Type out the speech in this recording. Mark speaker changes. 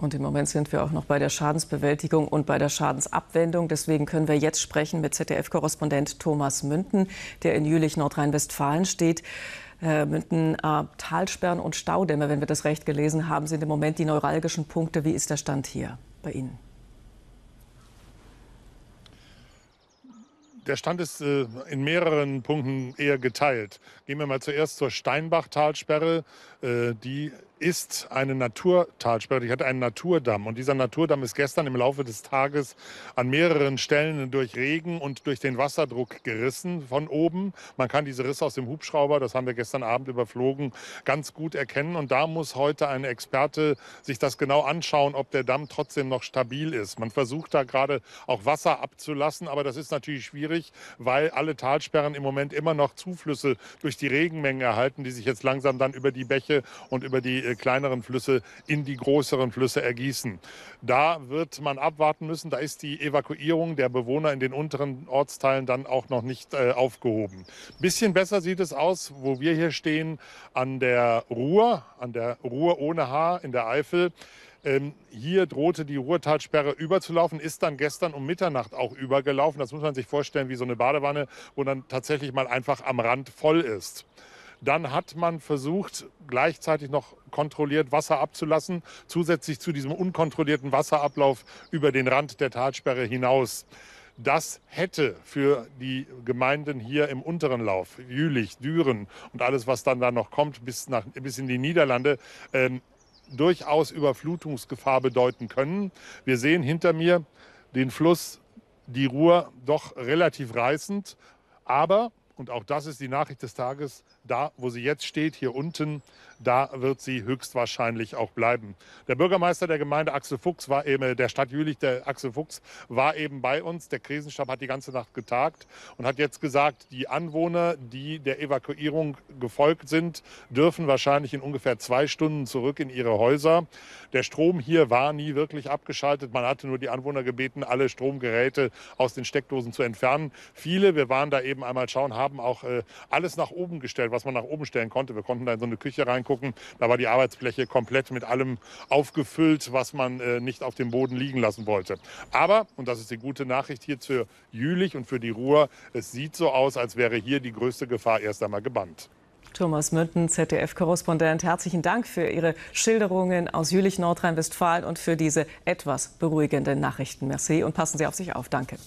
Speaker 1: Und im Moment sind wir auch noch bei der Schadensbewältigung und bei der Schadensabwendung. Deswegen können wir jetzt sprechen mit ZDF-Korrespondent Thomas Münden, der in Jülich, Nordrhein-Westfalen steht. Herr äh, Münden, äh, Talsperren und Staudämme, wenn wir das recht gelesen haben, sind im Moment die neuralgischen Punkte. Wie ist der Stand hier bei Ihnen?
Speaker 2: Der Stand ist äh, in mehreren Punkten eher geteilt. Gehen wir mal zuerst zur Steinbach-Talsperre. Äh, die ist eine Naturtalsperre. Ich hatte einen Naturdamm. Und dieser Naturdamm ist gestern im Laufe des Tages an mehreren Stellen durch Regen und durch den Wasserdruck gerissen von oben. Man kann diese Risse aus dem Hubschrauber, das haben wir gestern Abend überflogen, ganz gut erkennen. Und da muss heute ein Experte sich das genau anschauen, ob der Damm trotzdem noch stabil ist. Man versucht da gerade auch Wasser abzulassen, aber das ist natürlich schwierig, weil alle Talsperren im Moment immer noch Zuflüsse durch die Regenmengen erhalten, die sich jetzt langsam dann über die Bäche und über die äh, kleineren Flüsse in die größeren Flüsse ergießen. Da wird man abwarten müssen. Da ist die Evakuierung der Bewohner in den unteren Ortsteilen dann auch noch nicht äh, aufgehoben. Bisschen besser sieht es aus, wo wir hier stehen, an der Ruhr, an der Ruhr ohne Haar in der Eifel. Ähm, hier drohte die Ruhrtalsperre überzulaufen, ist dann gestern um Mitternacht auch übergelaufen. Das muss man sich vorstellen wie so eine Badewanne, wo dann tatsächlich mal einfach am Rand voll ist. Dann hat man versucht, gleichzeitig noch kontrolliert Wasser abzulassen, zusätzlich zu diesem unkontrollierten Wasserablauf über den Rand der Talsperre hinaus. Das hätte für die Gemeinden hier im unteren Lauf, Jülich, Düren und alles, was dann da noch kommt, bis, nach, bis in die Niederlande, ähm, durchaus Überflutungsgefahr bedeuten können. Wir sehen hinter mir den Fluss, die Ruhr, doch relativ reißend. Aber und auch das ist die Nachricht des Tages. Da, wo sie jetzt steht, hier unten, da wird sie höchstwahrscheinlich auch bleiben. Der Bürgermeister der Gemeinde Axel Fuchs war eben, der Stadt Jülich, der Axel Fuchs, war eben bei uns. Der Krisenstab hat die ganze Nacht getagt und hat jetzt gesagt, die Anwohner, die der Evakuierung gefolgt sind, dürfen wahrscheinlich in ungefähr zwei Stunden zurück in ihre Häuser. Der Strom hier war nie wirklich abgeschaltet. Man hatte nur die Anwohner gebeten, alle Stromgeräte aus den Steckdosen zu entfernen. Viele, wir waren da eben einmal schauen, haben haben auch äh, alles nach oben gestellt, was man nach oben stellen konnte. Wir konnten da in so eine Küche reingucken. Da war die Arbeitsfläche komplett mit allem aufgefüllt, was man äh, nicht auf dem Boden liegen lassen wollte. Aber, und das ist die gute Nachricht hier für Jülich und für die Ruhr, es sieht so aus, als wäre hier die größte Gefahr erst einmal gebannt.
Speaker 1: Thomas Münden, ZDF-Korrespondent, herzlichen Dank für Ihre Schilderungen aus Jülich, Nordrhein-Westfalen und für diese etwas beruhigenden Nachrichten. Merci und passen Sie auf sich auf. Danke.